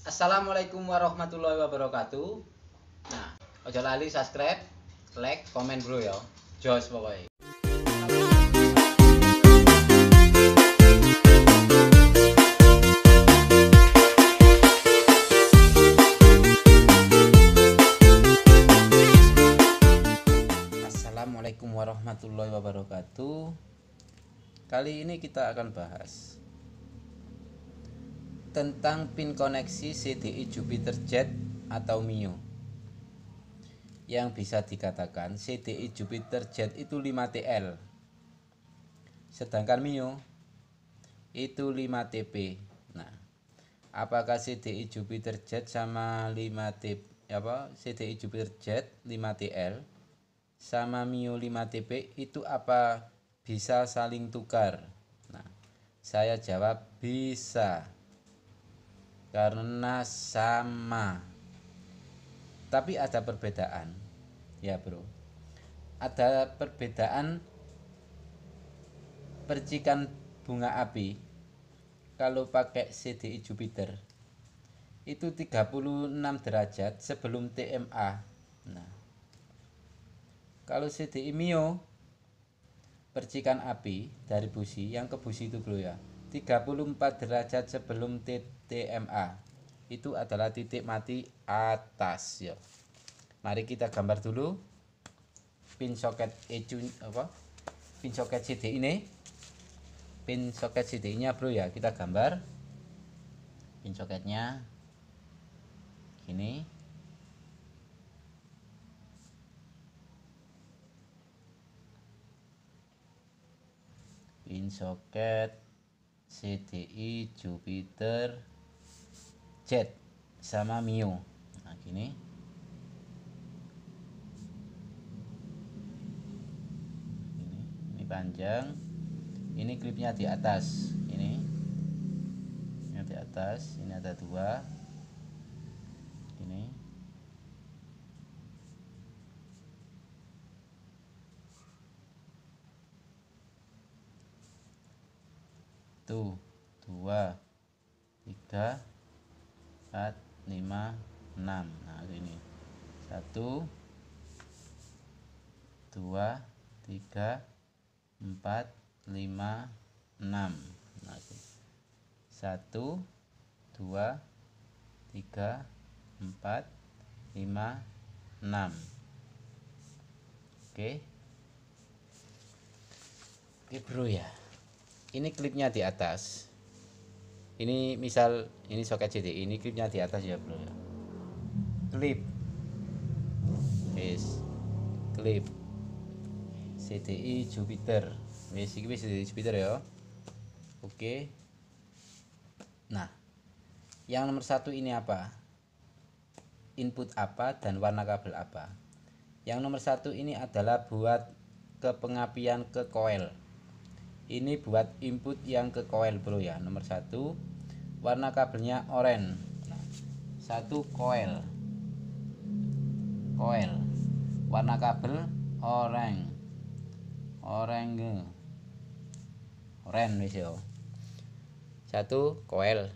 Assalamualaikum warahmatullahi wabarakatuh. Nah, ojo lali subscribe, like, komen bro ya. Joss pokoknya. Assalamualaikum warahmatullahi wabarakatuh. Kali ini kita akan bahas tentang pin koneksi CDI Jupiter Jet atau Mio yang bisa dikatakan CDI Jupiter Jet itu 5TL sedangkan Mio itu 5TP nah apakah CDI Jupiter Jet sama 5TP apa CDI Jupiter Jet 5TL sama Mio 5TP itu apa bisa saling tukar nah saya jawab bisa karena sama tapi ada perbedaan ya bro ada perbedaan percikan bunga api kalau pakai CDI Jupiter itu 36 derajat sebelum TMA nah kalau CDI Mio percikan api dari busi yang ke busi itu dulu ya 34 derajat sebelum TMA TMA itu adalah titik mati atas ya. Mari kita gambar dulu pin soket ECU apa? Pin soket CD ini. Pin soket CD-nya Bro ya, kita gambar pin soketnya ini Pin soket CDI Jupiter Z sama Mio nah gini ini, ini panjang ini klipnya di atas ini Ini di atas ini ada dua ini tuh dua tiga 4 5 6 nah ini 1 2 3 4 5 6 nah ini 1 2 3 4 5 6 oke oke bro ya ini klipnya di atas ini misal ini soket CD ini klipnya di atas ya bro ya klip is klip CDI Jupiter wis iki wis CDI Jupiter ya oke nah yang nomor satu ini apa input apa dan warna kabel apa yang nomor satu ini adalah buat ke pengapian ke coil ini buat input yang ke coil bro ya nomor satu warna kabelnya oranye nah, satu coil coil warna kabel orange orange oranye wis satu coil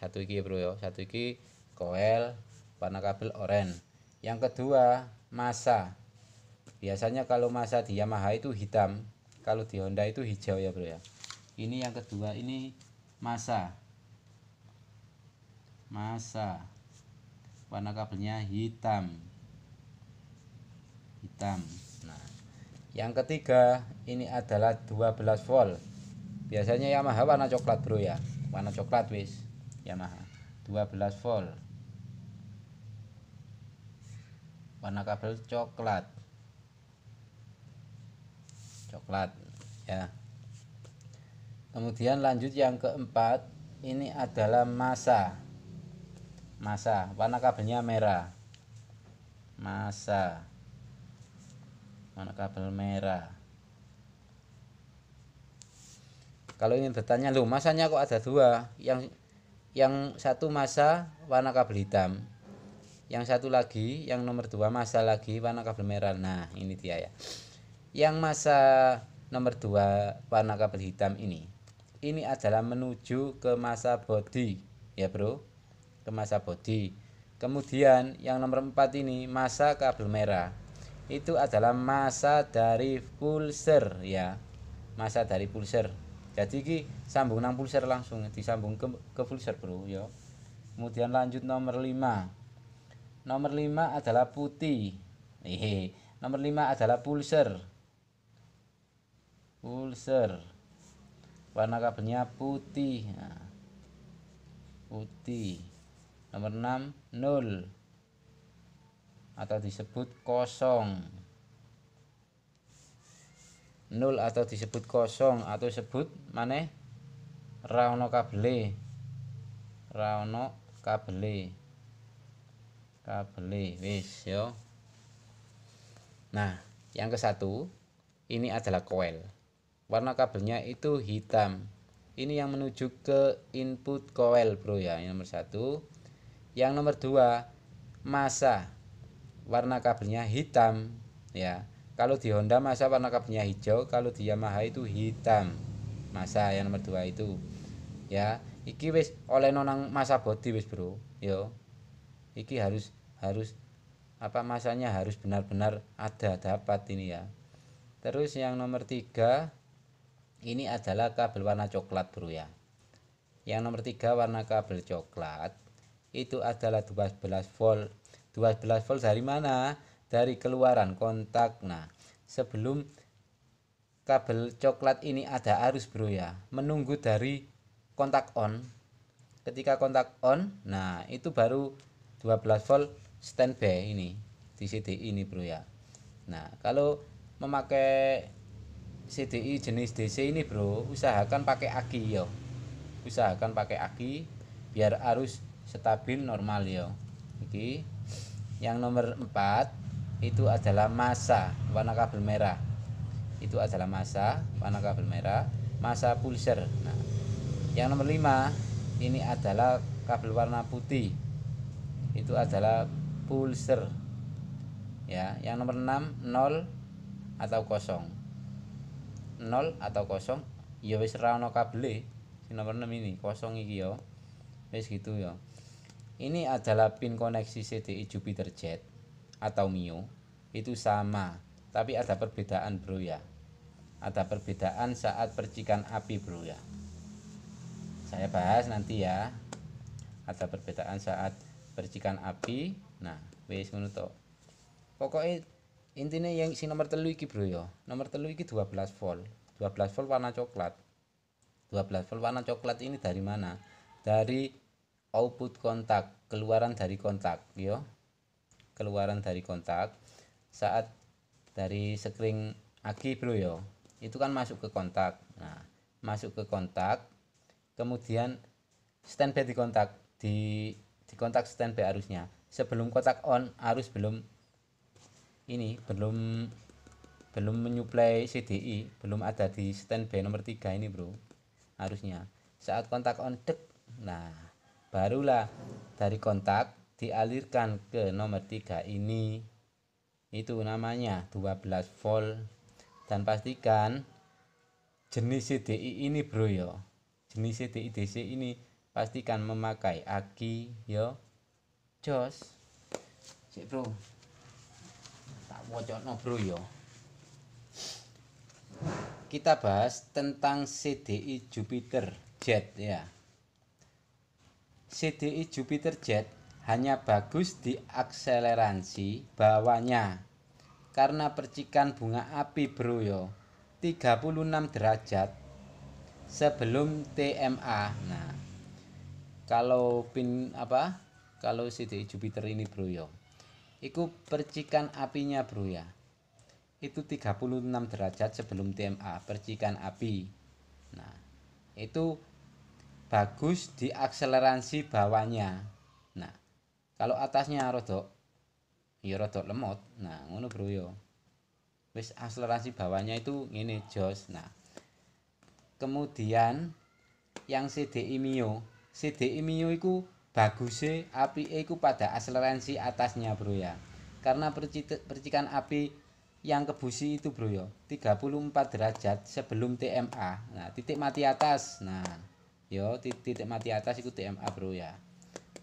satu iki ya, bro yo satu iki coil warna kabel orange yang kedua masa biasanya kalau masa di Yamaha itu hitam kalau di Honda itu hijau ya bro ya ini yang kedua ini masa masa warna kabelnya hitam hitam nah yang ketiga ini adalah 12 volt biasanya Yamaha warna coklat bro ya warna coklat wis Yamaha 12 volt warna kabel coklat coklat ya kemudian lanjut yang keempat ini adalah masa masa warna kabelnya merah masa warna kabel merah kalau ingin bertanya lu masanya kok ada dua yang yang satu masa warna kabel hitam yang satu lagi yang nomor dua masa lagi warna kabel merah nah ini dia ya yang masa nomor dua warna kabel hitam ini ini adalah menuju ke masa body ya bro ke masa bodi. Kemudian yang nomor empat ini masa kabel merah. Itu adalah masa dari pulser ya. Masa dari pulser. Jadi ki sambung nang pulser langsung disambung ke ke pulser bro ya. Kemudian lanjut nomor 5. Nomor 5 adalah putih. Hehe. Nomor 5 adalah pulser. Pulser. Warna kabelnya putih. Nah. Putih nomor 6 0 atau disebut kosong 0 atau disebut kosong atau sebut mana raono kabele raono kabele kabele wis yo nah yang ke satu ini adalah koel. warna kabelnya itu hitam ini yang menuju ke input koel, bro ya yang nomor satu yang nomor dua masa warna kabelnya hitam ya. Kalau di Honda masa warna kabelnya hijau, kalau di Yamaha itu hitam. Masa yang nomor dua itu. Ya, iki wis oleh nonang masa body wis, Bro. Yo. Iki harus harus apa masanya harus benar-benar ada dapat ini ya. Terus yang nomor tiga ini adalah kabel warna coklat bro ya. Yang nomor tiga warna kabel coklat itu adalah 12 volt 12 volt dari mana dari keluaran kontak nah sebelum kabel coklat ini ada arus bro ya menunggu dari kontak on ketika kontak on nah itu baru 12 volt standby ini di CDI ini bro ya nah kalau memakai CDI jenis DC ini bro usahakan pakai aki yo usahakan pakai aki biar arus stabil normal ya oke? yang nomor 4 itu adalah masa warna kabel merah itu adalah masa warna kabel merah masa pulser nah yang nomor 5 ini adalah kabel warna putih itu adalah pulser ya yang nomor 6 0 atau kosong 0 atau kosong ya wis ra ono kabele sing nomor 6 ini kosong iki ya wis gitu ya ini adalah pin koneksi CDI Jupiter Jet atau Mio. Itu sama, tapi ada perbedaan bro ya. Ada perbedaan saat percikan api bro ya. Saya bahas nanti ya. Ada perbedaan saat percikan api. Nah, wis menutup. Pokoknya intinya yang si nomor telu iki bro ya. Nomor telu iki 12 volt. 12 volt warna coklat. 12 volt warna coklat ini dari mana? Dari output kontak keluaran dari kontak yo keluaran dari kontak saat dari sekring aki bro yo itu kan masuk ke kontak nah masuk ke kontak kemudian standby di kontak di di kontak standby arusnya sebelum kotak on arus belum ini belum belum menyuplai CDI belum ada di standby nomor tiga ini bro arusnya saat kontak on dek nah barulah dari kontak dialirkan ke nomor 3 ini itu namanya 12 volt dan pastikan jenis CDI ini bro yo jenis CDI DC ini pastikan memakai aki yo jos si bro tak no bro yo kita bahas tentang CDI Jupiter Jet ya CDI Jupiter Jet hanya bagus di akseleransi bawahnya karena percikan bunga api Broyo 36 derajat sebelum TMA. Nah, kalau pin apa? Kalau CDI Jupiter ini Broyo. itu percikan apinya bro ya. Itu 36 derajat sebelum TMA percikan api. Nah, itu bagus di akselerasi bawahnya nah kalau atasnya rodok ya rodok lemot nah ngono bro yo ya. wis akselerasi bawahnya itu ini jos nah kemudian yang CDI Mio CDI Mio itu bagus api itu pada akselerasi atasnya bro ya karena percikan api yang ke busi itu bro ya 34 derajat sebelum TMA nah titik mati atas nah Yo, titik mati atas itu TMA bro ya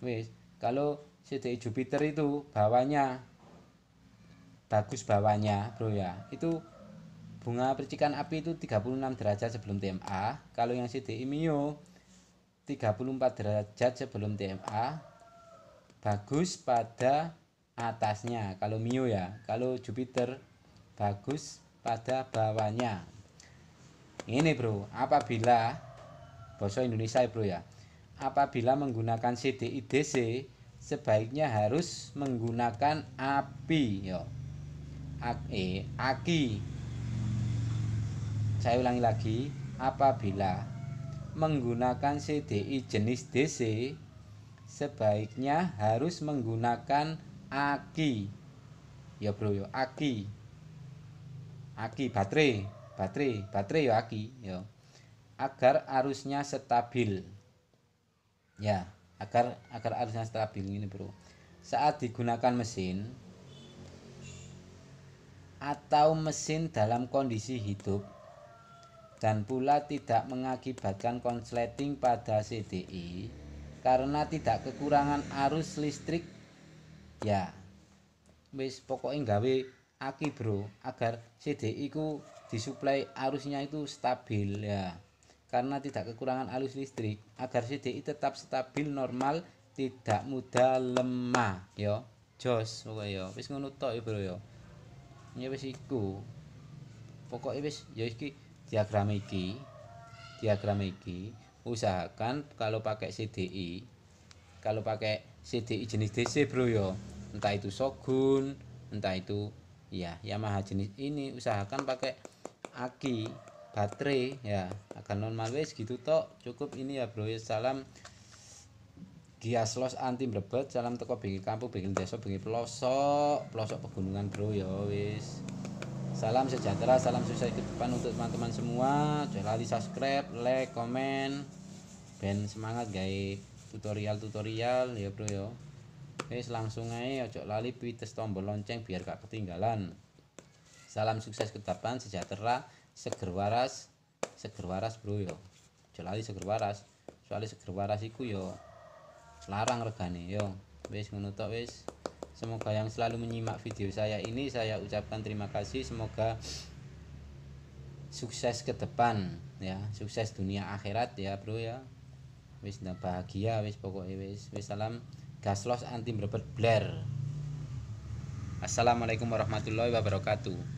wis kalau CDI Jupiter itu bawahnya bagus bawahnya bro ya itu bunga percikan api itu 36 derajat sebelum TMA kalau yang CDI Mio 34 derajat sebelum TMA bagus pada atasnya kalau Mio ya kalau Jupiter bagus pada bawahnya ini bro apabila bahasa Indonesia ya bro ya apabila menggunakan CDI DC sebaiknya harus menggunakan api yo eh, aki saya ulangi lagi apabila menggunakan CDI jenis DC sebaiknya harus menggunakan aki ya bro ya aki aki baterai baterai baterai ya aki ya agar arusnya stabil. Ya, agar agar arusnya stabil ini, Bro. Saat digunakan mesin atau mesin dalam kondisi hidup dan pula tidak mengakibatkan konsleting pada CDI karena tidak kekurangan arus listrik ya wis pokoknya gawe aki bro agar CDI ku disuplai arusnya itu stabil ya karena tidak kekurangan alus listrik agar CDI tetap stabil normal tidak mudah lemah yo ya. jos pokoke yo ya. wis ngono tok ya bro yo ya. ya wis iku pokoknya wis ya iki diagram iki diagram iki usahakan kalau pakai CDI kalau pakai CDI jenis DC bro yo entah itu Shogun entah itu ya Yamaha jenis ini usahakan pakai aki baterai ya akan normal guys gitu tok cukup ini ya bro ya salam gias los anti brebet. salam toko bikin kampung bikin desa bikin pelosok pelosok pegunungan bro ya wes. salam sejahtera salam sukses ke depan untuk teman-teman semua jangan lali subscribe like komen dan semangat guys tutorial tutorial ya bro ya wes langsung aja ojo lali pites tombol lonceng biar gak ketinggalan salam sukses ke depan sejahtera seger waras seger waras bro yo jelali seger waras soalnya seger waras iku yo larang regane yo wis menutup wis semoga yang selalu menyimak video saya ini saya ucapkan terima kasih semoga sukses ke depan ya sukses dunia akhirat ya bro ya wis ndak bahagia wis pokoknya wis wis salam gaslos anti berbet bler assalamualaikum warahmatullahi wabarakatuh